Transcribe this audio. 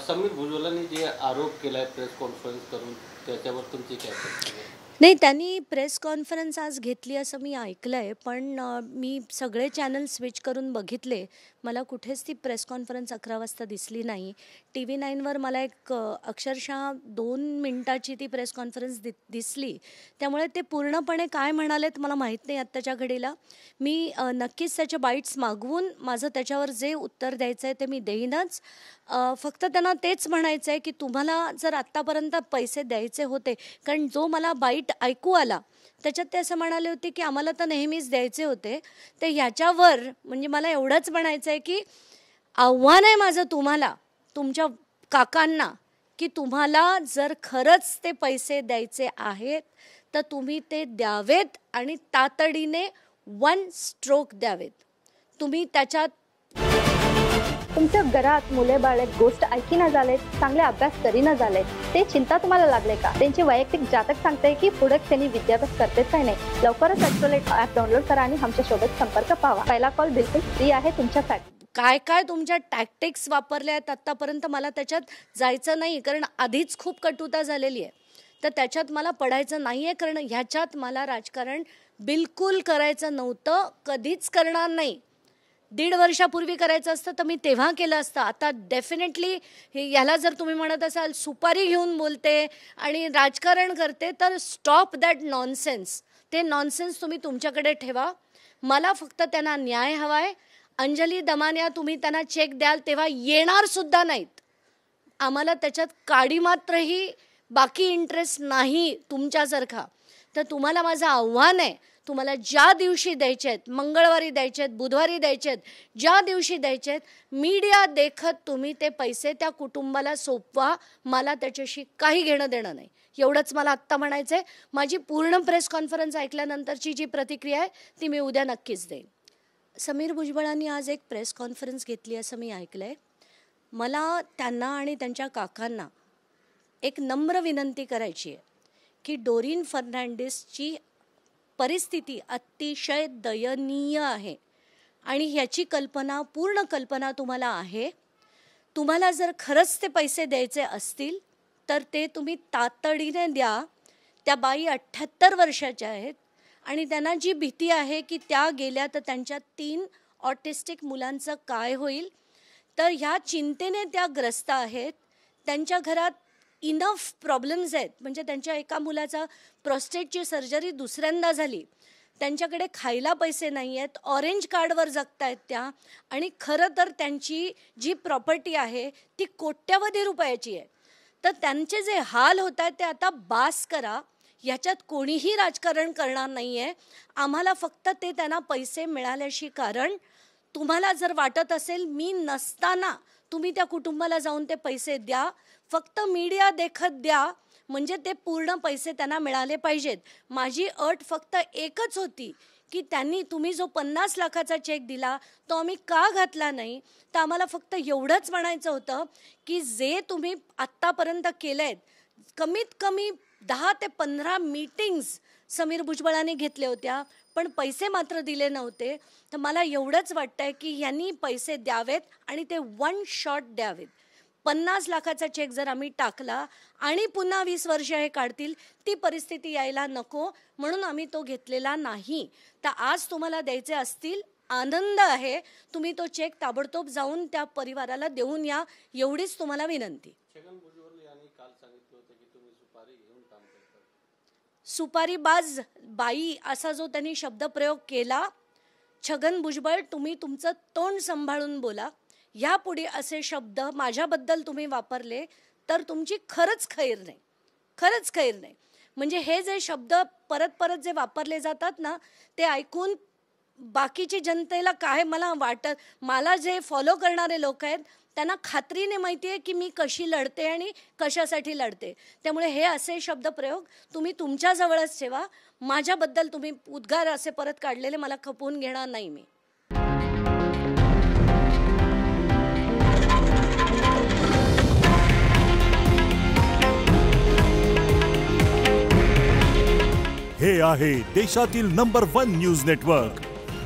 समीर भुजबलांनी जे आरोप केला आहे प्रेस कॉन्फरन्स करून त्याच्यावर तुमची काय नाही त्यांनी प्रेस कॉन्फरन्स आज घेतली असं मी ऐकलं आहे पण मी सगळे चॅनल स्विच करून बघितले मला कुठेच ती प्रेस कॉन्फरन्स अकरा वाजता दिसली नाही टी व्ही नाईनवर मला एक अक्षरशः दोन मिनटाची ती प्रेस कॉन्फरन्स दि दिसली त्यामुळे ते पूर्णपणे काय म्हणालेत मला माहीत नाही आत्ताच्या घडीला मी नक्कीच त्याच्या बाईट्स मागवून माझं त्याच्यावर जे उत्तर द्यायचं आहे ते मी देईनच फक्त त्यांना तेच म्हणायचं आहे की तुम्हाला जर आत्तापर्यंत पैसे द्यायचे होते कारण जो मला बाईट वाईट ऐकू आला त्याच्यात ते असं म्हणाले होते की आम्हाला तर नेहमीच द्यायचे होते तर ह्याच्यावर म्हणजे मला एवढंच म्हणायचं आहे की आव्हान आहे माझं तुम्हाला तुमच्या काकांना की तुम्हाला जर खरंच ते पैसे द्यायचे आहेत तर तुम्ही ते द्यावेत आणि तातडीने वन स्ट्रोक द्यावेत तुम्ही त्याच्यात तुमच्या घरात मुले बाळे गोष्ट ऐकी झाले चांगले अभ्यास तरी न झाले ते चिंता तुम्हाला लागले का त्यांचे वैयक्तिक जातक सांगते की पुढे त्यांनी विद्याभ्यास करतेच काय नाही लवकरच ऍक्सोलेट ऍप डाउनलोड करा आणि आमच्या सोबत संपर्क पावा पहिला कॉल बिलकुल फ्री आहे तुमच्यासाठी काय काय तुमच्या टॅक्टिक्स वापरल्या आहेत आत्तापर्यंत मला त्याच्यात जायचं नाही कारण आधीच खूप कटुता झालेली आहे तर त्याच्यात मला पडायचं नाही आहे कारण ह्याच्यात मला राजकारण बिलकुल करायचं नव्हतं कधीच करणार नाही दीड वर्षापूर्वी करायचं असतं तर मी तेव्हा केलं असतं आता डेफिनेटली याला जर तुम्ही म्हणत असाल सुपारी घेऊन बोलते आणि राजकारण करते तर स्टॉप दॅट नॉनसेन्स ते नॉनसेन्स तुम्ही तुमच्याकडे ठेवा मला फक्त त्यांना न्याय हवा आहे अंजली दमान्या तुम्ही त्यांना चेक द्याल तेव्हा येणार सुद्धा नाहीत आम्हाला त्याच्यात काडी मात्रही बाकी इंटरेस्ट नाही तुमच्यासारखा तर तुम्हाला माझं आव्हान आहे तुम्हाला ज्या दिवशी द्यायचे आहेत मंगळवारी द्यायचे आहेत बुधवारी द्यायचे आहेत ज्या दिवशी द्यायचे आहेत मीडिया देखत तुम्ही ते पैसे त्या कुटुंबाला सोपवा मला त्याच्याशी काही घेणं देणं नाही एवढंच मला आत्ता म्हणायचं आहे माझी पूर्ण प्रेस कॉन्फरन्स ऐकल्यानंतरची जी प्रतिक्रिया आहे ती मी उद्या नक्कीच देईन समीर भुजबळांनी आज एक प्रेस कॉन्फरन्स घेतली असं मी ऐकलं आहे मला त्यांना आणि त्यांच्या काकांना एक नम्र विनंती करायची आहे की डोरीन फर्नांडिसची परिस्थिती अतिशय दयनीय आहे आणि ह्याची कल्पना पूर्ण कल्पना तुम्हाला आहे तुम्हाला जर खरंच ते पैसे द्यायचे असतील तर ते तुम्ही तातडीने द्या त्या बाई अठ्ठ्याहत्तर वर्षाच्या आहेत आणि त्यांना जी भीती आहे की त्या गेल्या तर त्यांच्या तीन ऑटिस्टिक मुलांचं काय होईल तर ह्या चिंतेने त्या ग्रस्त आहेत त्यांच्या घरात इनफ प्रॉब्लेम्स आहेत म्हणजे त्यांच्या एका मुलाचा प्रॉस्टेटची सर्जरी दुसऱ्यांदा झाली त्यांच्याकडे खायला पैसे नाही आहेत ऑरेंज कार्डवर जगतायत त्या आणि खरं तर त्यांची जी प्रॉपर्टी आहे ती कोट्यवधी रुपयाची आहे तर त्यांचे जे हाल होत आहेत ते आता बास करा ह्याच्यात कोणीही राजकारण करणार नाही आहे आम्हाला फक्त ते त्यांना पैसे मिळाल्याशी कारण तुम्हाला जर वाटत असेल मी नसताना तुम्ही त्या कुटुंबाला जाऊन ते पैसे द्या फक्त मीडिया देखत द्या म्हणजे ते पूर्ण पैसे त्यांना मिळाले पाहिजेत माझी अट फक्त एकच होती की त्यांनी तुम्ही जो पन्नास लाखाचा चेक दिला तो आम्ही का घातला नाही तर आम्हाला फक्त एवढंच म्हणायचं होतं की जे तुम्ही आत्तापर्यंत केलं आहेत कमीत कमी दहा ते पंधरा मीटिंग्स समीर भुजबळाने घेतल्या होत्या पण पैसे मात्र दिले नव्हते तर मला एवढंच वाटतं आहे की यांनी पैसे द्यावेत आणि ते वन शॉट द्यावेत पन्नास लाखाचा चेक जर आम्ही टाकला आणि पुन्हा वीस वर्ष हे काढतील ती परिस्थिती यायला नको म्हणून आम्ही तो घेतलेला नाही तर आज तुम्हाला द्यायचे असतील आनंद आहे तुम्ही तो चेक ताबडतोब जाऊन त्या परिवाराला देऊन या एवढीच तुम्हाला विनंती सुपारीबाज बाई असा जो त्यांनी शब्दप्रयोग केला छगन भुजबळ तुम्ही तुमचं तोंड सांभाळून बोला ह्यापुढे असे शब्द माझ्याबद्दल तुम्ही वापरले तर तुमची खरंच खैर नाही खरंच खैर नाही म्हणजे हे जे शब्द परत परत जे वापरले जातात ना ते ऐकून बाकीची जनतेला काय मला वाटत मला जे फॉलो करणारे लोक आहेत त्यांना खात्रीने माहिती आहे की मी कशी लढते आणि कशासाठी लढते त्यामुळे हे असे शब्दप्रयोग तुम्ही तुमच्याजवळच ठेवा माझ्याबद्दल तुम्ही उद्गार असे परत काढलेले मला खपवून घेणार नाही मी हे आहे देशातील नंबर वन न्यूज नेटवर्क